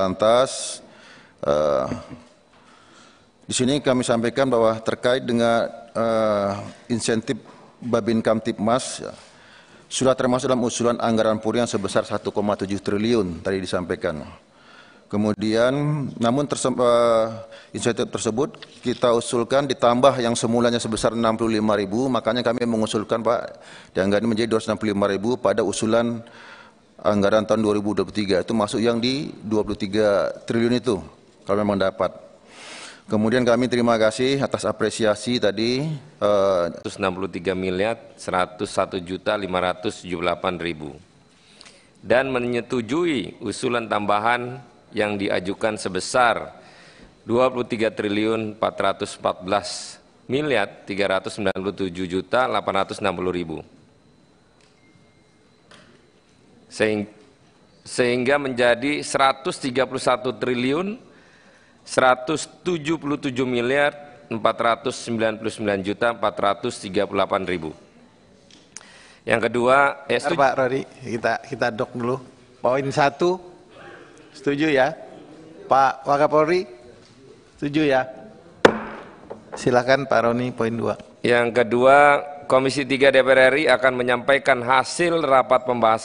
Lantas uh, eh, di sini kami sampaikan bahwa terkait dengan uh, insentif Babin Kamtipmas ya, sudah termasuk dalam usulan anggaran yang sebesar 1,7 triliun tadi disampaikan. Kemudian namun terse uh, eh, insentif tersebut kita usulkan ditambah yang semulanya sebesar 65 ribu makanya kami mengusulkan Pak dianggap menjadi 265 ribu pada usulan anggaran tahun 2023 itu masuk yang di 23 triliun itu kalau memang dapat. Kemudian kami terima kasih atas apresiasi tadi eh, uh, 163 miliar 101 juta 578 ribu dan menyetujui usulan tambahan yang diajukan sebesar 23 triliun 414 miliar 397 juta 860 ribu sehingga menjadi 131 triliun 177 miliar 499 juta 438 ribu. Yang kedua, ya setuju. Pak Rory, kita kita dok dulu. Poin satu, setuju ya, Pak Wakapolri, setuju ya. Silakan Pak Roni, poin dua. Yang kedua, Komisi 3 DPR RI akan menyampaikan hasil rapat pembahasan.